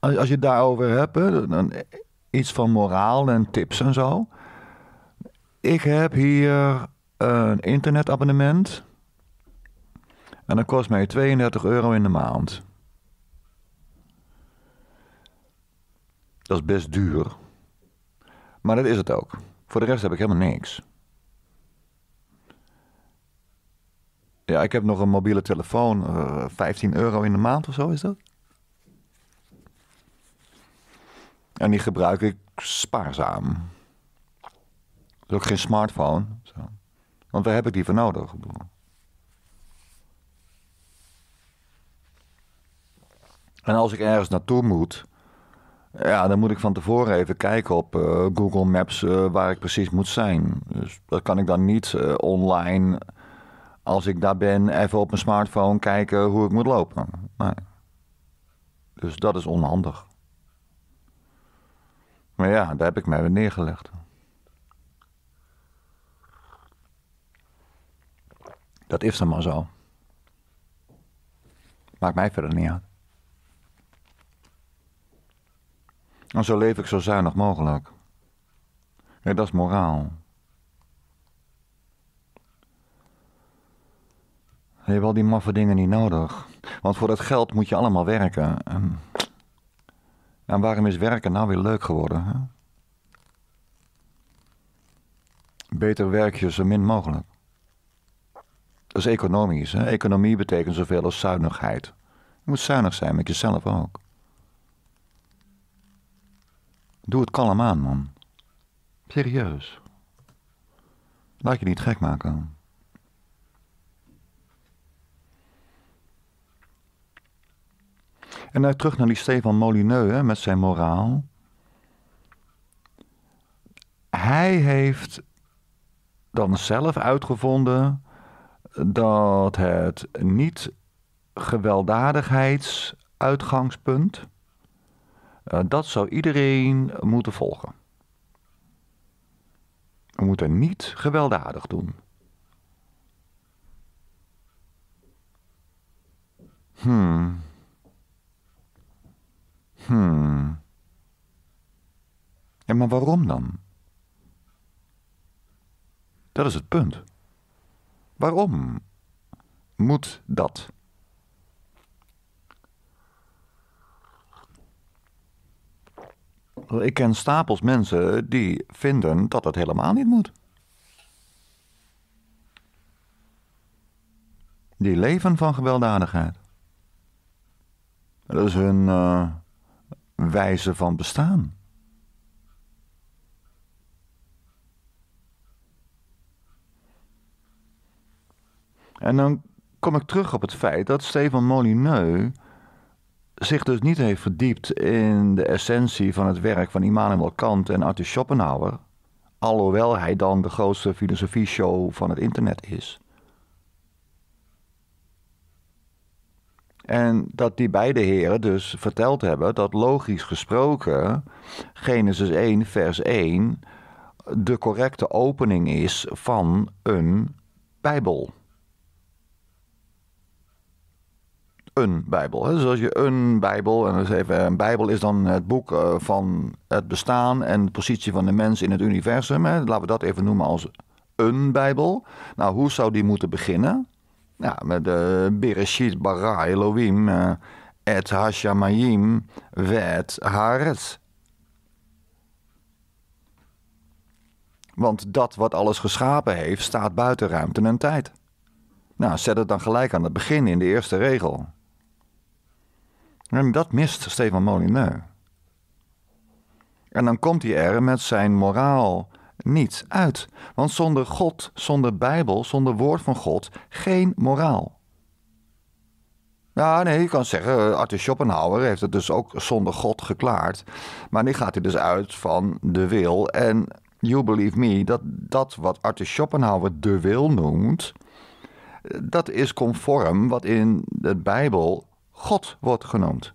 eh, als, je het daarover hebt, dan iets van moraal en tips en zo. Ik heb hier eh, een internetabonnement. En dat kost mij 32 euro in de maand. Dat is best duur. Maar dat is het ook. Voor de rest heb ik helemaal niks. Ja, ik heb nog een mobiele telefoon. Uh, eh, 15 euro in de maand of zo is dat. En die gebruik ik spaarzaam. Dat is ook geen smartphone. Zo. Want waar heb ik die voor nodig? En als ik ergens naartoe moet, ja, dan moet ik van tevoren even kijken op eh, Google Maps eh, waar ik precies moet zijn. Dus dat kan ik dan niet online als ik daar ben, even op mijn smartphone kijken hoe ik moet lopen. Nee. Dus dat is onhandig. Maar ja, daar heb ik mij weer neergelegd. Dat is dan maar zo. Maakt mij verder niet uit. En zo leef ik zo zuinig mogelijk. Ja, dat is moraal. Je hebt al die maffe dingen niet nodig. Want voor dat geld moet je allemaal werken. En, waarom is werken nou weer leuk geworden? Hè? Beter werk je zo min mogelijk. Dat is economisch. Hè? Economie betekent zoveel als zuinigheid. Je moet zuinig zijn met jezelf ook. Doe het kalm aan, man. Serieus. Laat je niet gek maken. En dan eh, terug naar die Stefan Molineux hè, met zijn moraal. Hij heeft dan zelf uitgevonden dat het niet gewelddadigheidsuitgangspunt, eh, dat zou iedereen moeten volgen. We moeten niet gewelddadig doen. Hmm. Hmm. Ja, maar waarom dan? Dat is het punt. Waarom moet dat? Ik ken stapels mensen die vinden dat het helemaal niet moet. Die leven van gewelddadigheid. Dat is hun. Uh wijze van bestaan. En dan kom ik terug op het feit dat Stefan Molineux zich dus niet heeft verdiept in de essentie van het werk van Immanuel Kant en Arthur Schopenhauer, alhoewel hij dan de grootste filosofie-show van het internet is. En dat die beide heren dus verteld hebben dat logisch gesproken Genesis 1, vers 1 de correcte opening is van een Bijbel. Een Bijbel. Hè? Dus als je een Bijbel, en dus even, een Bijbel is dan het boek eh, van het bestaan en de positie van de mens in het universum. Hè? Laten we dat even noemen als een Bijbel. Nou, hoe zou die moeten beginnen? Nou, met de eh, Bereshit bara Elohim, eh, et hashamayim, het haaretz. Want dat wat alles geschapen heeft, staat buiten ruimte en tijd. Nou, zet het dan gelijk aan het begin in de eerste regel. En dat mist Stefan Molyneux. En dan komt hij er met zijn moraal niets uit. Want zonder God, zonder Bijbel, zonder woord van God, geen moraal. Ja, nee, je kan zeggen, eh, Arthur Schopenhauer heeft het dus ook zonder God geklaard. Maar nu gaat hij dus uit van de wil. En you believe me, dat, dat wat Arthur Schopenhauer de wil noemt, eh, dat is conform wat in de Bijbel God wordt genoemd.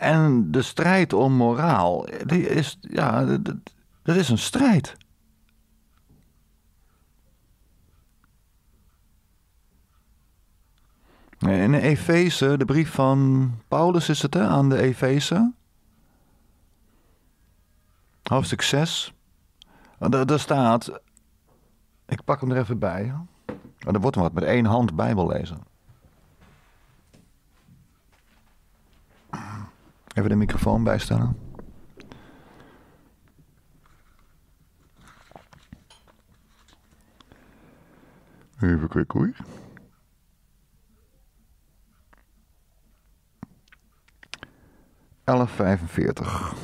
En de strijd om moraal, die is, ja, dat, is een strijd. In de Efeze, de brief van Paulus is het hè, aan de Efeze. Hoofdstuk 6. Daar, daar, staat, ik pak hem er even bij. Er wordt wat met één hand Bijbel lezen. Even de microfoon bijstellen. Even kijken hoor. Elf vijfenveertig.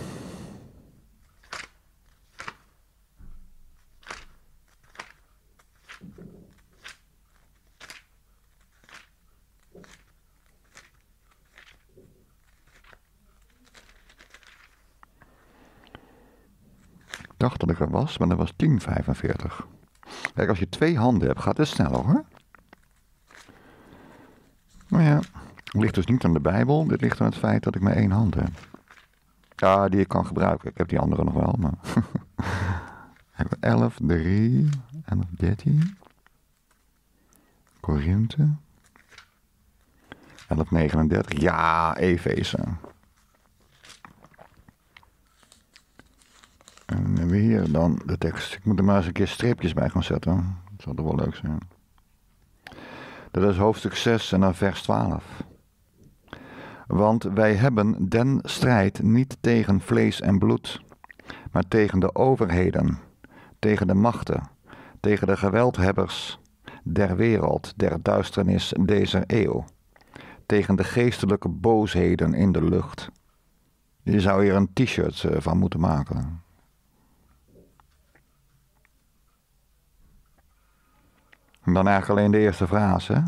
dacht dat ik er was, maar dat was 1045. Kijk, als je twee handen hebt, gaat het sneller hoor. Nou ja, het ligt dus niet aan de Bijbel, dit ligt aan het feit dat ik maar één hand heb. Ja, die ik kan gebruiken. Ik heb die andere nog wel, maar... hebben 11, 3, 11, 13. Korinthe. 1139. Ja, Efeze. dan de tekst. Ik moet er maar eens een keer streepjes bij gaan zetten. Dat zou toch wel leuk zijn. Dat is hoofdstuk 6 en dan vers 12. Want wij hebben den strijd niet tegen vlees en bloed, maar tegen de overheden, tegen de machten, tegen de geweldhebbers der wereld, der duisternis deze eeuw, tegen de geestelijke boosheden in de lucht. Je zou hier een t-shirt eh, van moeten maken. dan eigenlijk alleen de eerste frase.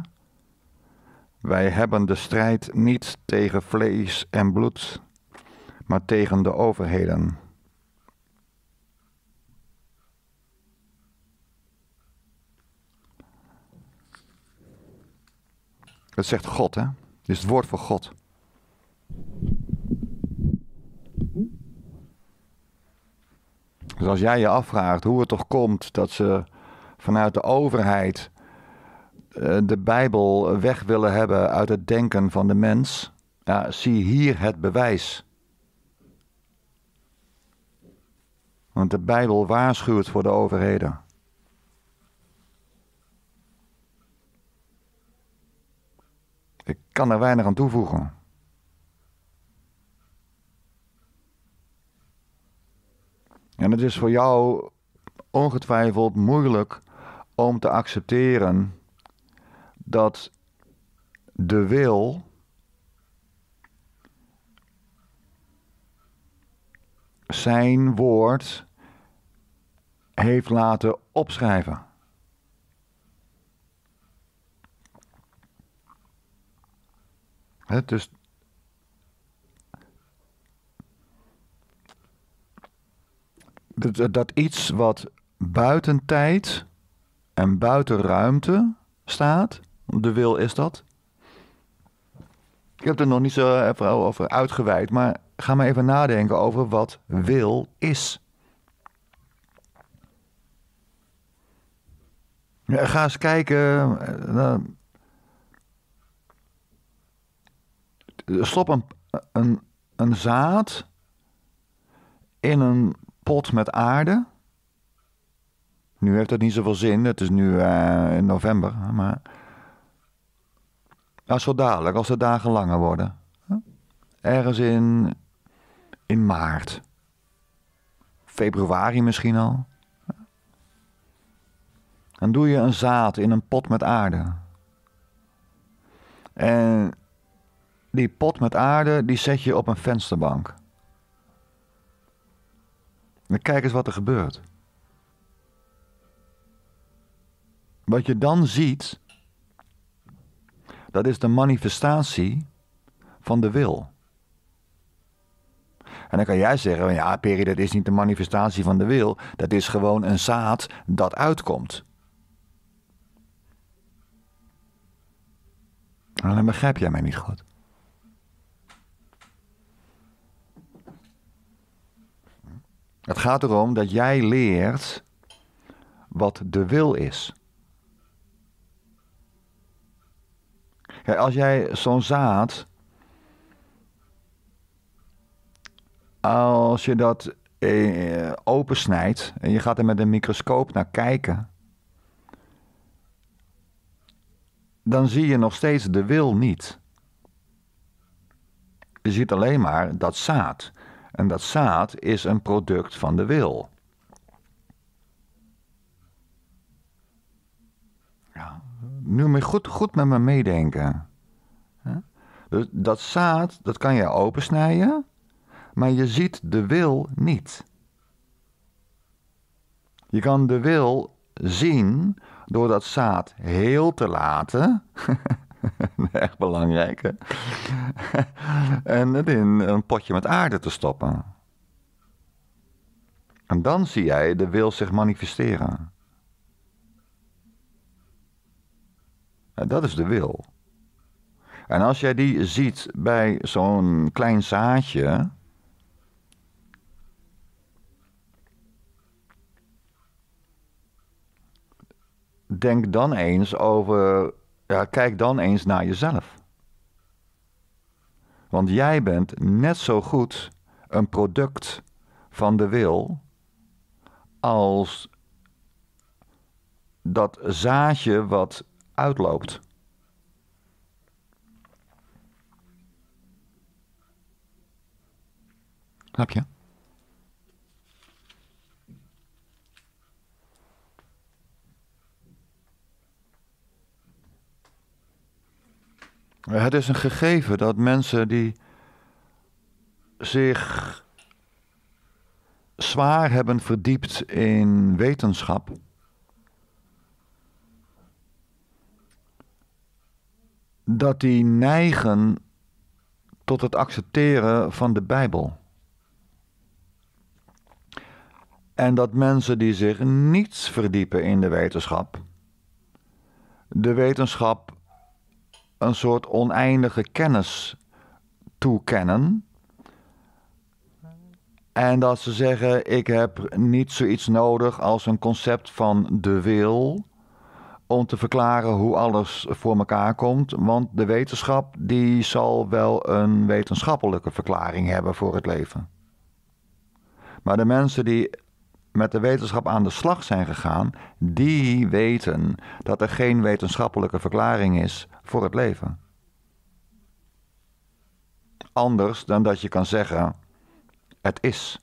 Wij hebben de strijd niet tegen vlees en bloed, maar tegen de overheden. Het zegt God, hè? Het is het woord voor God. Dus als jij je afvraagt hoe het toch komt dat ze vanuit de overheid eh, de Bijbel weg willen hebben uit het denken van de mens, ja, zie hier het bewijs. Want de Bijbel waarschuwt voor de overheden. Ik kan er weinig aan toevoegen. En het is voor jou ongetwijfeld moeilijk om te accepteren dat de wil zijn woord heeft laten opschrijven. He, dus dat, dat iets wat buiten tijd en buiten ruimte staat. De wil is dat. Ik heb er nog niet zo even over uitgeweid, maar ga maar even nadenken over wat wil is. ga eens kijken. Eh, nou, stop een, een, een zaad in een pot met aarde. Nu heeft dat niet zoveel zin. Het is nu eh, in november. Maar als zo dadelijk, als de dagen langer worden. Ergens in, in maart. Februari misschien al. Dan doe je een zaad in een pot met aarde. En die pot met aarde, die zet je op een vensterbank. Dan kijk eens wat er gebeurt. Wat je dan ziet, dat is de manifestatie van de wil. En dan kan jij zeggen, ja Peri, dat is niet de manifestatie van de wil, dat is gewoon een zaad dat uitkomt. Alleen nou, dan begrijp jij mij niet goed. Het gaat erom dat jij leert wat de wil is. Kijk, als jij zo'n zaad. Als je dat eh, opensnijdt en je gaat er met een microscoop naar kijken. Dan zie je nog steeds de wil niet. Je ziet alleen maar dat zaad. En dat zaad is een product van de wil. nu mee goed, goed met me meedenken. Dus dat zaad, dat kan je opensnijden, maar je ziet de wil niet. Je kan de wil zien door dat zaad heel te laten. Echt belangrijk, hè? en het in een potje met aarde te stoppen. En dan zie jij de wil zich manifesteren. Nou, dat is de wil. En als jij die ziet bij zo'n klein zaadje. Denk dan eens over. Ja, kijk dan eens naar jezelf. Want jij bent net zo goed een product van de wil als dat zaadje wat uitloopt. Snap je? Het is een gegeven dat mensen die zich zwaar hebben verdiept in wetenschap dat die neigen tot het accepteren van de Bijbel. En dat mensen die zich niets verdiepen in de wetenschap, de wetenschap een soort oneindige kennis toekennen. En dat ze zeggen: Ik heb niet zoiets nodig als een concept van de wil om te verklaren hoe alles voor elkaar komt. Want de wetenschap die zal wel een wetenschappelijke verklaring hebben voor het leven. Maar de mensen die met de wetenschap aan de slag zijn gegaan, die weten dat er geen wetenschappelijke verklaring is voor het leven. Anders dan dat je kan zeggen: het is.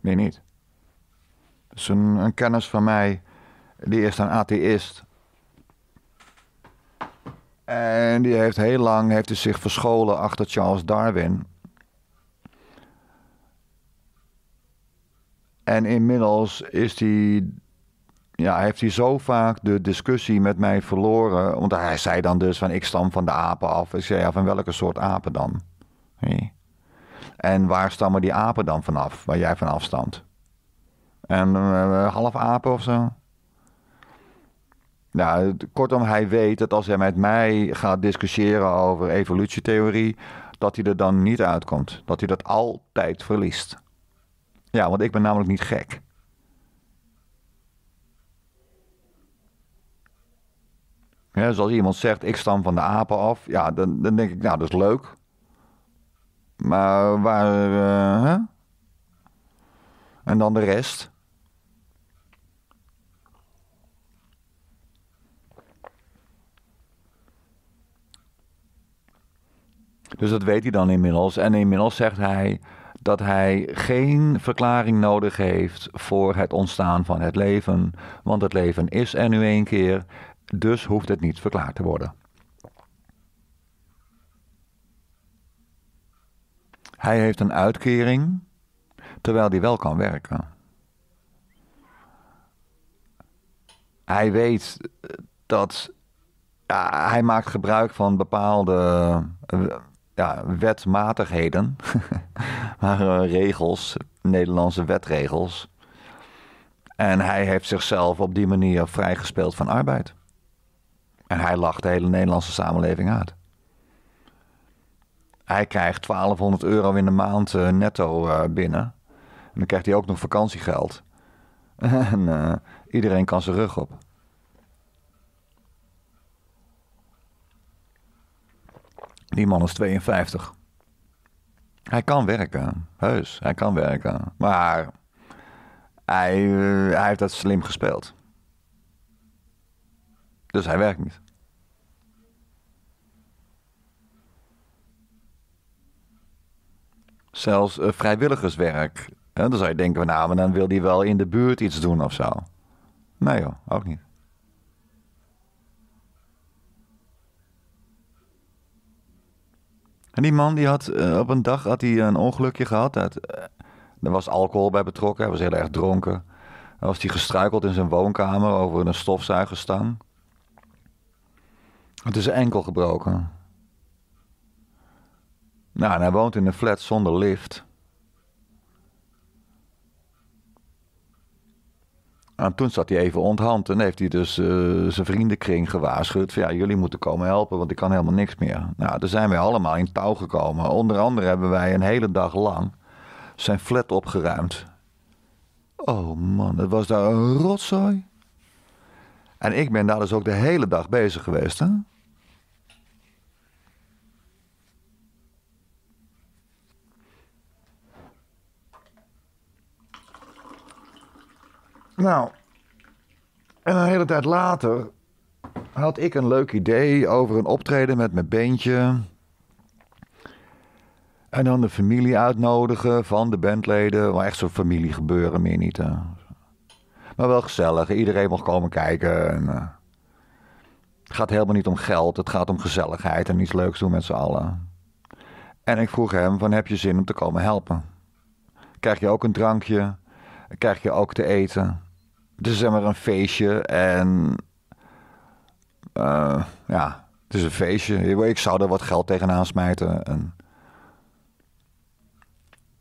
Nee niet is dus een, kennis van mij, die is een atheïst. En die heeft heel lang heeft hij zich verscholen achter Charles Darwin. En inmiddels is die, ja, heeft hij zo vaak de discussie met mij verloren. Want hij zei dan dus van ik stam van de apen af. Ik zei ja, van welke soort apen dan? En waar stammen die apen dan vanaf, waar jij van stamt? En eh, half apen of zo. Nou, kortom, hij weet dat als hij met mij gaat discussiëren over evolutietheorie, dat hij er dan niet uitkomt. Dat hij dat altijd verliest. Ja, want ik ben namelijk niet gek. Ja, zoals dus iemand zegt, ik stam van de apen af. Ja, dan, dan denk ik, nou, dat is leuk. Maar waar... Eh, hè? En dan de rest. Dus dat weet hij dan inmiddels. En inmiddels zegt hij dat hij geen verklaring nodig heeft voor het ontstaan van het leven. Want het leven is er nu één keer, dus hoeft het niet verklaard te worden. Hij heeft een uitkering, terwijl hij wel kan werken. Hij weet dat ja, hij maakt gebruik van bepaalde eh, ja, wetmatigheden, maar eh, regels, Nederlandse wetregels. En hij heeft zichzelf op die manier vrijgespeeld van arbeid. En hij lacht de hele Nederlandse samenleving uit. Hij krijgt 1200 euro in de maand eh, netto eh, binnen. En dan krijgt hij ook nog vakantiegeld. en iedereen kan zijn rug op. Die man is 52. Hij kan werken, heus. Hij kan werken. Maar hij, eh, hij heeft dat slim gespeeld. Dus hij werkt niet. Zelfs eh, vrijwilligerswerk. Hè? Dan zou je denken, nou, maar dan wil hij wel in de buurt iets doen of zo. Nee joh, ook niet. die man die had eh, op een dag had hij een ongelukje gehad. Eh, er was alcohol bij betrokken, hij was heel erg dronken. Dan was hij gestruikeld in zijn woonkamer over een stofzuigerstang. Het is enkel gebroken. Nou, en hij woont in een flat zonder lift. Nou, en toen zat hij even onthand en heeft hij dus eh, zijn vriendenkring gewaarschuwd. Van, ja, jullie moeten komen helpen, want ik kan helemaal niks meer. Nou, daar zijn wij allemaal in touw gekomen. Onder andere hebben wij een hele dag lang zijn flat opgeruimd. Oh man, het was daar een rotzooi. En ik ben daar dus ook de hele dag bezig geweest. Hè? Nou, en een hele tijd later had ik een leuk idee over een optreden met mijn beentje. En dan de familie uitnodigen van de bandleden. Maar echt zo'n familiegebeuren meer niet. Maar wel gezellig. Iedereen mag komen kijken. En, eh, het gaat helemaal niet om geld. Het gaat om gezelligheid en iets leuks doen met z'n allen. En ik vroeg hem van heb je zin om te komen helpen? Krijg je ook een drankje? Krijg je ook te eten? dus zeg maar een feestje en eh, ja, het is een feestje. Ik zou er wat geld tegenaan smijten. En...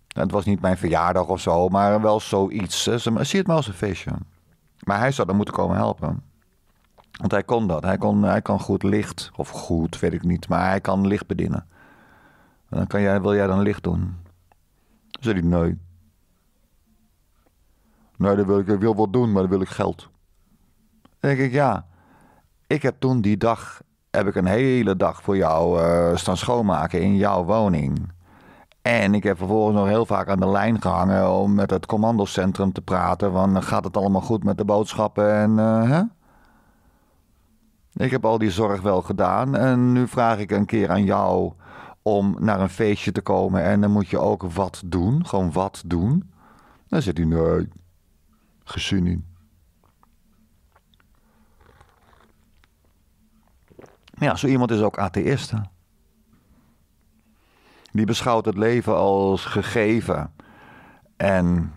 Het was niet mijn verjaardag of zo, maar wel zoiets. zie het maar als een feestje. Maar hij zou dan moeten komen helpen. Want hij kon dat. Hij kon, hij kan goed licht. Of goed, weet ik niet. Maar hij kan licht bedienen. dan kan jij, wil jij dan licht doen? Zei hij, nee. Nee, nou, dat wil ik, wil wat doen, maar dan wil ik geld. Dan denk ik, ja, ik heb toen die dag, heb ik een hele dag voor jou eh, staan schoonmaken in jouw woning. En ik heb vervolgens nog heel vaak aan de lijn gehangen om met het commandocentrum te praten. Van gaat het allemaal goed met de boodschappen en eh, hè? Ik heb al die zorg wel gedaan en nu vraag ik een keer aan jou om naar een feestje te komen en dan moet je ook wat doen, gewoon wat doen. Dan zit hij, nee, gezin in. Ja, zo iemand is ook atheïst. Die beschouwt het leven als gegeven. En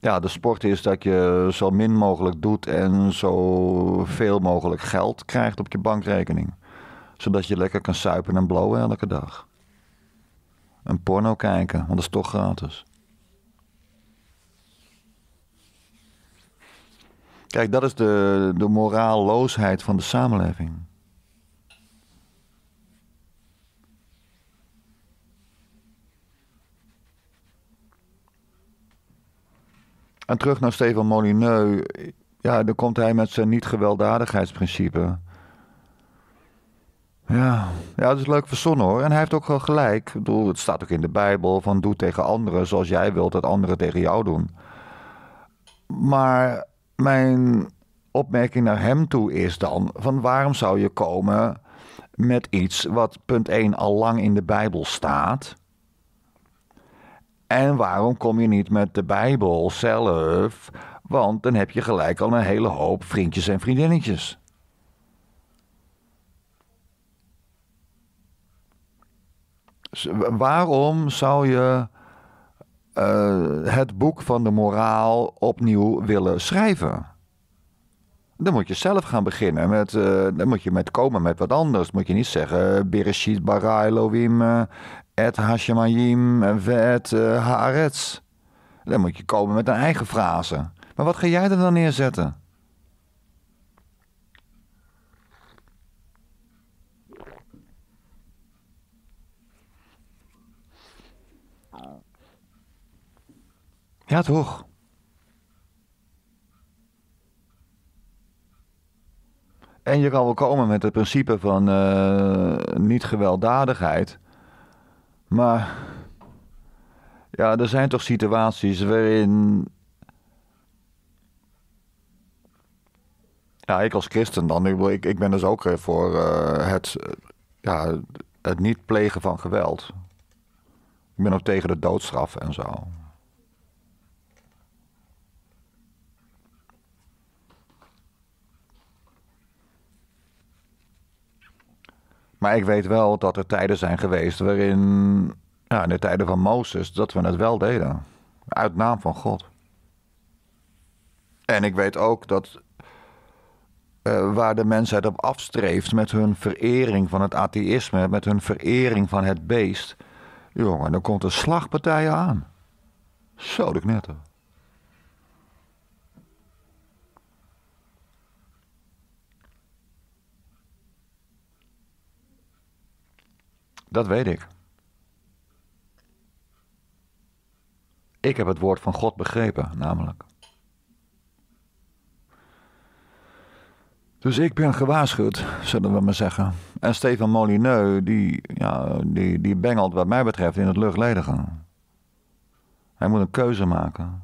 ja, de sport is dat je zo min mogelijk doet en zo veel mogelijk geld krijgt op je bankrekening. Zodat je lekker kan suipen en blowen elke dag. En porno kijken, want dat is toch gratis. Kijk, dat is de, de moraalloosheid van de samenleving. En terug naar Stefan Molineux. Ja, dan komt hij met zijn niet-gewelddadigheidsprincipe. Ja, ja, dat is leuk verzonnen hoor. En hij heeft ook wel gelijk. Ik bedoel, het staat ook in de Bijbel van doe tegen anderen zoals jij wilt dat anderen tegen jou doen. Maar mijn opmerking naar hem toe is dan: van waarom zou je komen met iets wat punt 1 al lang in de Bijbel staat? En waarom kom je niet met de Bijbel zelf? Want dan heb je gelijk al een hele hoop vriendjes en vriendinnetjes. Dus waarom zou je eh, het boek van de moraal opnieuw willen schrijven. Dan moet je zelf gaan beginnen. Met, eh, dan moet je met komen met wat anders. Moet je niet zeggen eh, Bereshit bara Elohim et Hashemayim vet Haaretz. Dan moet je komen met een eigen frase. Maar wat ga jij er dan neerzetten? Ja, toch? En je kan wel komen met het principe van eh, niet-gewelddadigheid. Maar ja, er zijn toch situaties waarin. Ja, ik als christen dan, ik, ik ben dus ook eh, voor eh, het, ja, het niet plegen van geweld. Ik ben ook tegen de doodstraf en zo. Maar ik weet wel dat er tijden zijn geweest waarin, ja, in de tijden van Mozes, dat we het wel deden. Uit naam van God. En ik weet ook dat eh, waar de mensheid op afstreeft met hun verering van het atheïsme, met hun verering van het beest, jongen, dan komt een slagpartij aan. Zo net knetter. Dat weet ik. Ik heb het woord van God begrepen, namelijk. Dus ik ben gewaarschuwd, zullen we maar zeggen. En Stefan Molineux, die, ja, die, die bengelt wat mij betreft in het luchtledige. Hij moet een keuze maken.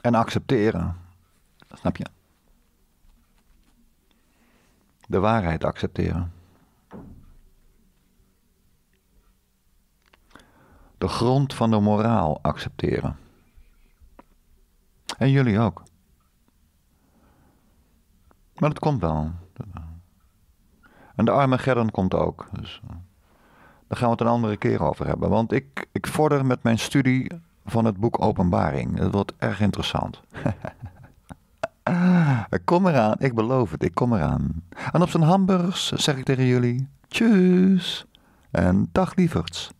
En accepteren. Snap je? de waarheid accepteren. De grond van de moraal accepteren. En jullie ook. Maar dat komt wel. En de arme gerden komt ook. Dus eh, daar gaan we het een andere keer over hebben. Want ik, ik vorder met mijn studie van het boek Openbaring. Dat wordt erg interessant. Ah, kom eraan, ik beloof het, ik kom eraan. En op zijn hamburgers zeg ik tegen jullie: Tjus en dag lieverds.